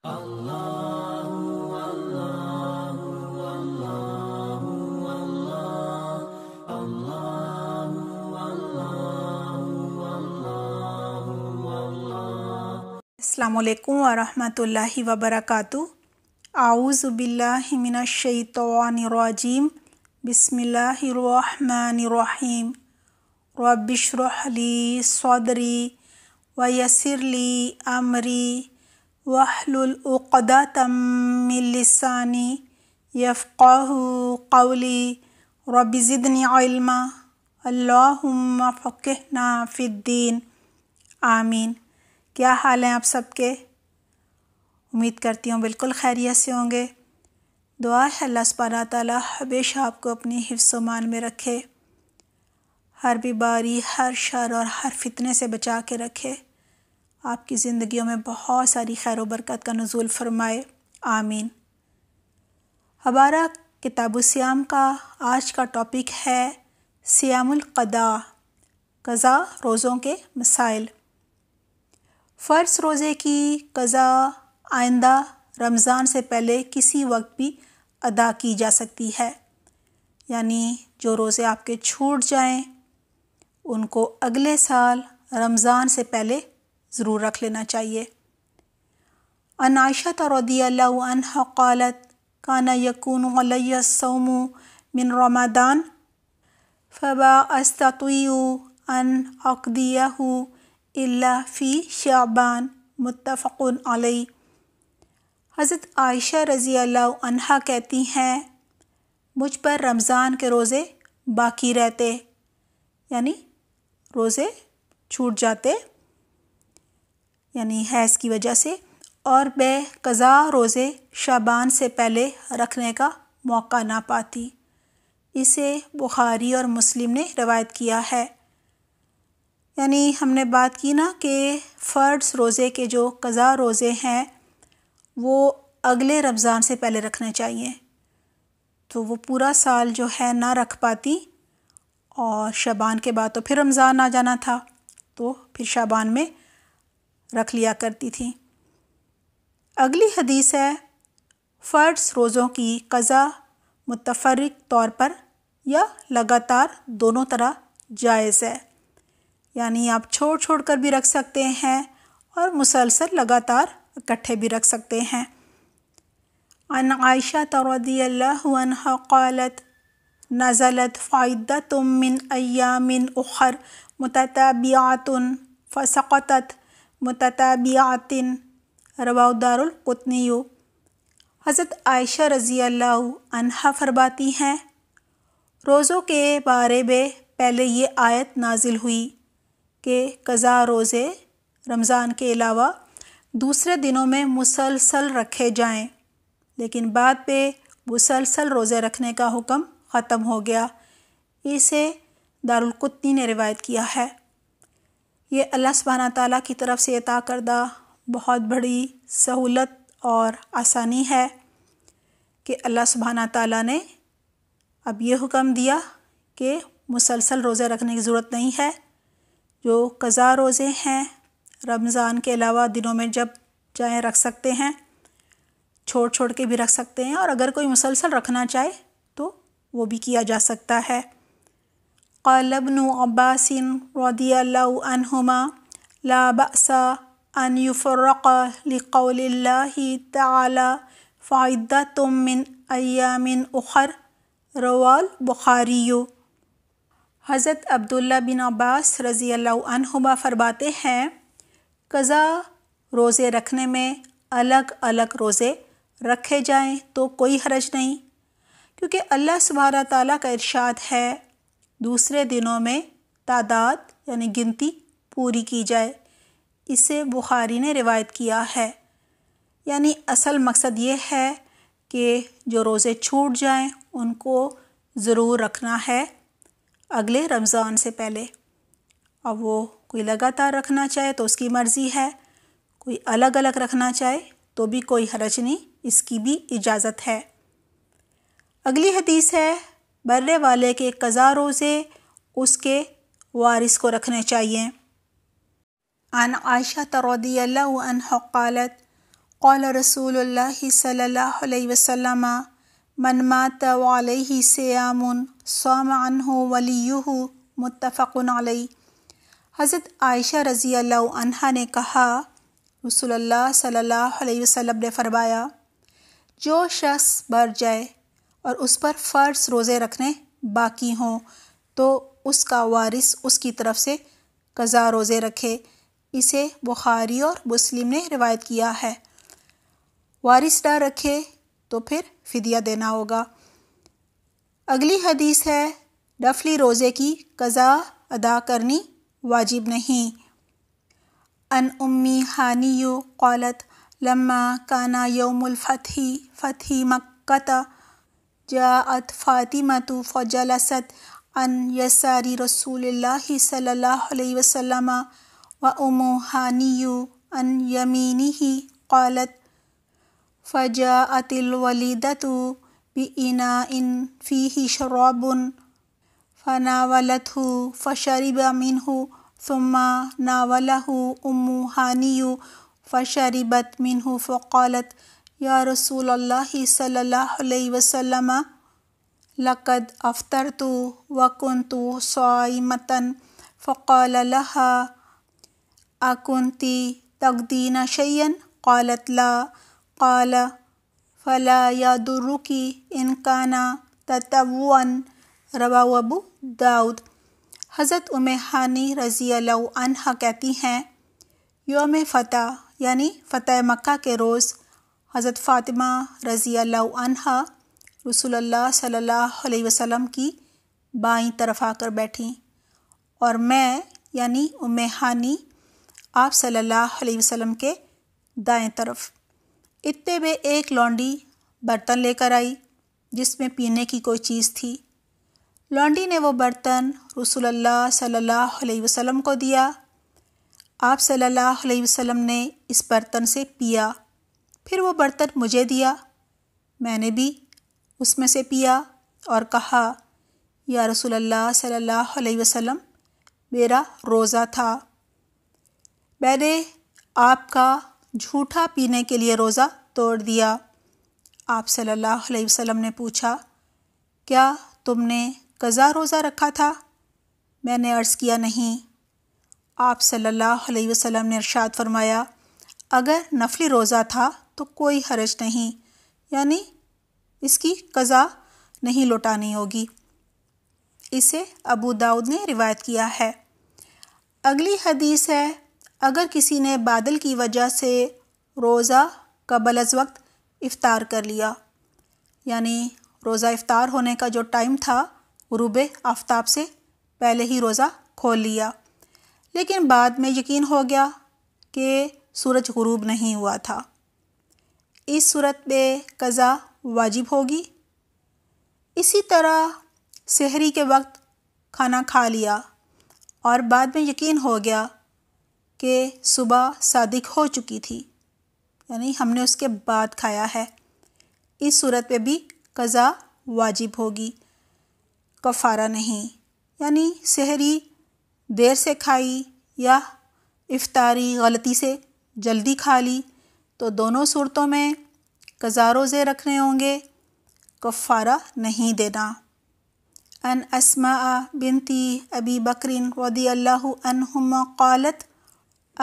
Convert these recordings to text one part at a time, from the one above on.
الله والله والله والله الله والله والله والله السلام عليكم ورحمة الله وبركاته أعوذ بالله من الشيطان الرجيم بسم الله الرحمن الرحيم رب اشرح لي صدري ويسر لي أمري वहलुल़दम मिलसानी यफ़ाह कौली रबिज़दनी इल्मा फ़िद्दीन आमीन क्या हाल हैं आप सबके उम्मीद करती हूँ बिल्कुल खैरियत से होंगे दुआ है अल्लाह सुबहाना हमेशा आपको अपनी हिफ्समान में रखे हर बीमारी हर शर और हर फितने से बचा के रखे आपकी ज़िंदगियों में बहुत सारी खैर बरकत का नज़ुल फरमाए आमीन हमारा किताब सियाम का आज का टॉपिक है कदा कज़ा रोज़ों के मसाइल फ़र्ज रोज़े की कज़ा आइंदा रमज़ान से पहले किसी वक्त भी अदा की जा सकती है यानी जो रोज़े आपके छूट जाएं उनको अगले साल रमज़ान से पहले ज़रूर रख लेना चाहिए अनाशत रदी अनहा काना यकून अलैसम मिन रमादान फ़बा अस्तवी अन अकदिया इल्ला फ़ी शाबान मुतफ़न अलई हज़रत आयशा रज़ी अनहा कहती हैं मुझ पर रमज़ान के रोज़े बाकी रहते यानी रोज़े छूट जाते यानी हैज़ की वजह से और मैं कज़ा रोज़े शाबान से पहले रखने का मौका ना पाती इसे बुखारी और मुस्लिम ने रवायत किया है यानी हमने बात की ना कि फ़र्ज रोज़े के जो कज़ा रोज़े हैं वो अगले रमज़ान से पहले रखने चाहिए तो वो पूरा साल जो है ना रख पाती और शबान के बाद तो फिर रमज़ान आ जाना था तो फिर शाबान में रख लिया करती थी अगली हदीस है फ़र्ज रोज़ों की कज़ा मुतफरक तौर पर या लगातार दोनों तरह जायज़ है यानी आप छोड़ छोड़ कर भी रख सकते हैं और मुसलसल लगातार इकट्ठे भी रख सकते हैं अन आयशा तरदी नज़लत फ़ायदा तुम मिन मिन उखर मतबियातन फ़सक़त मतताबियातिन रवाउदारकुतनी हज़रत आयशा रज़ी अल्लाह अनहा फरमाती हैं रोज़ों के बारे में पहले ये आयत नाजिल हुई कि कज़ा रोज़े रमज़ान के अलावा दूसरे दिनों में मुसलसल रखे जाएं लेकिन बाद पे मुसलसल रोज़े रखने का हुक्म ख़त्म हो गया इसे दारुलकुतनी ने रिवायत किया है ये अल्लाह सुबहाना ताली की तरफ से अता करदा बहुत बड़ी सहूलत और आसानी है कि अल्लाह सुबहाना ताली ने अब ये हुक्म दिया कि मुसलसल रोज़े रखने की ज़रूरत नहीं है जो कज़ा रोज़े हैं रमज़ान के अलावा दिनों में जब चाहें रख सकते हैं छोड़ छोड़ के भी रख सकते हैं और अगर कोई मुसलसल रखना चाहे तो वो भी किया जा सकता है قال ابن عباس رضي الله عنهما لا بأس أن يفرق لقول الله تعالى فعدة من أيام أخر रवाल बुखारी हज़रत अब्दुल्ला बिन अब्बास रज़ी अल्लाहमा फरमाते हैं कज़ा रोज़े रखने में अलग अलग रोज़े रखे जाएं तो कोई हरज नहीं क्योंकि अल्लाह सुबहाना ताली का इरशाद है दूसरे दिनों में तादाद यानी गिनती पूरी की जाए इसे बुखारी ने रिवायत किया है यानी असल मकसद ये है कि जो रोज़े छूट जाएं उनको ज़रूर रखना है अगले रमज़ान से पहले अब वो कोई लगातार रखना चाहे तो उसकी मर्ज़ी है कोई अलग अलग रखना चाहे तो भी कोई हरज नहीं इसकी भी इजाज़त है अगली हदीस है बल्ले वाले के कज़ा रोज़े उसके वारिस को रखने चाहिए अन आयशा तरदी अल्लात कौल रसूल सल्ला वसम मन मात वाली सयामन सोम अनहु वलीहु मुतफ़न हज़रत आयशा रज़ी अल्लाह ने कहा रसूल सल्लल्लाहु अलैहि वसल्लम ने फरमाया जो शख्स मर जाए और उस पर फ़र्ज रोज़े रखने बाकी हों तो उसका वारिस उसकी तरफ से कज़ा रोज़े रखे इसे बुखारी और मुस्लिम ने रिवायत किया है वारिस ना रखे तो फिर फिदिया देना होगा अगली हदीस है डफली रोज़े की कज़ा अदा करनी वाजिब नहीं अन उम्मी यू कौलत लम्मा काना यौमुल फ़तही फ़तही मक्का جاءت فاطمة فجلست عن يسار رسول الله صلى الله عليه وسلم وأم هاني عن يمينه قالت فجاءت الوليدة بإناء فيه شراب فناولته فشرب منه ثم ناوله أم هاني فشربت منه فقالت या रसूल अल्लाह सल्लल्लाहु लक़द अफ्तर तो वकुन तो सोई मतन फ़क़ाल अकुंती तकदीन शयन क़ालत ला क़ाल फ़ला या दुरुकी इनकाना ततवन रवा अबू दाऊद हज़रत हानी रज़ी अनहा कहती हैं योम फ़तह यानी फ़तह मक्का के रोज़ हज़रत फ़ातिमा रज़ी अल्लाहा रसूलुल्लाह सल्लल्लाहु अलैहि वसल्लम की बाईं तरफ आकर बैठी और मैं यानी उम हानि आप सल्लल्लाहु अलैहि वसल्लम के दाएं तरफ इतने में एक लॉन्डी बर्तन लेकर आई जिसमें पीने की कोई चीज़ थी लॉन्डी ने वो बर्तन रसूलुल्लाह सल्लल्लाहु अलैहि वसल्लम को दिया आप सल्लल्लाहु अलैहि वसल्लम ने इस बर्तन से पिया फिर वो बर्तन मुझे दिया मैंने भी उसमें से पिया और कहा या रसूल अल्लाह सल्लल्लाहु अलैहि वसल्लम मेरा रोज़ा था मैंने आपका झूठा पीने के लिए रोज़ा तोड़ दिया आप सल्लल्लाहु अलैहि वसल्लम ने पूछा क्या तुमने कज़ा रोज़ा रखा था मैंने अर्ज़ किया नहीं आप सल्लल्लाहु अलैहि वसल्लम ने इरशाद फरमाया अगर नफली रोज़ा था तो कोई हरज नहीं यानी इसकी कज़ा नहीं लौटानी होगी इसे अबू दाऊद ने रिवायत किया है अगली हदीस है अगर किसी ने बादल की वजह से रोज़ा का बलज वक्त इफ़ार कर लिया यानी रोज़ा इफ़ार होने का जो टाइम था रूब आफ्ताब से पहले ही रोज़ा खोल लिया लेकिन बाद में यकीन हो गया कि सूरज गुरूब नहीं हुआ था इस सूरत में कज़ा वाजिब होगी इसी तरह सहरी के वक्त खाना खा लिया और बाद में यकीन हो गया कि सुबह सादिक हो चुकी थी यानी हमने उसके बाद खाया है इस सूरत में भी कज़ा वाजिब होगी कफ़ारा नहीं यानी सहरी देर से खाई या इफ्तारी गलती से जल्दी खा ली تو دونوں صورتوں میں قضا روزے رکھنے ہوں گے کفارہ نہیں دینا ان اسماء بنتی ابی بکرین رضی اللہ عنہما قالت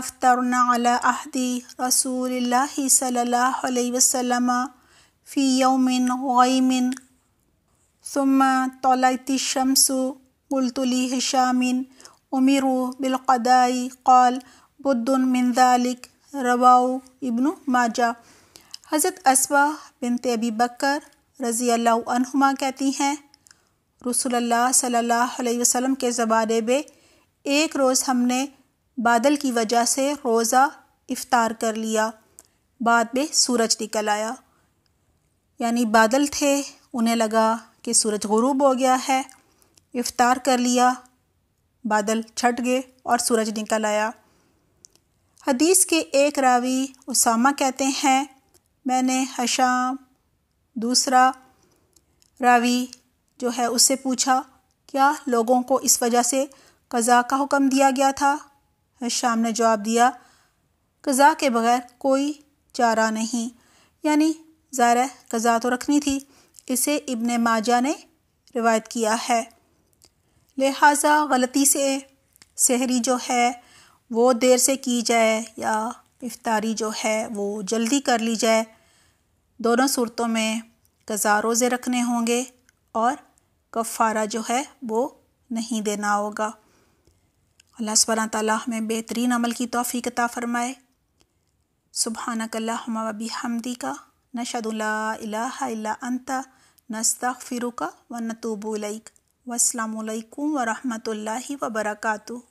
افترنا على عهد رسول الله صلى الله عليه وسلم في يوم غيم ثم طلعت الشمس قلت لي هشام امروا بالقضاء قال بد من ذلك रवाओ इब्न माजा हज़रत असवा बिनते अबी बकर रज़ी अल्लाहुमा कहती हैं रसोल्ला सल्लल्लाहु अलैहि वसल्लम के ज़बाने में एक रोज़ हमने बादल की वजह से रोज़ा इफ्तार कर लिया बाद में सूरज निकल आया यानी बादल थे उन्हें लगा कि सूरज गरूब हो गया है इफ़ार कर लिया बादल छट गए और सूरज निकल आया हदीस के एक रावी उसामा कहते हैं मैंने हशाम दूसरा रावी जो है उससे पूछा क्या लोगों को इस वजह से कज़ा का हुक्म दिया गया था हशाम ने जवाब दिया कज़ा के बगैर कोई चारा नहीं यानी ज़ाहिर कज़ा तो रखनी थी इसे इब्न माजा ने रिवायत किया है लिहाजा गलती से सहरी जो है वो देर से की जाए या इफ्तारी जो है वो जल्दी कर ली जाए दोनों सूरतों में कज़ा रोज़े रखने होंगे और कफ़ारा जो है वो नहीं देना होगा अल्लाह सुबहाना ताली हमें बेहतरीन अमल की तोफ़ी कता फ़रमाए सुबहानकल्ला हम वबी हमदी का नशदुल्ला अला नस्त नस्ता फ़िरुका व नतूबुलक वरहमत लाही वबरकू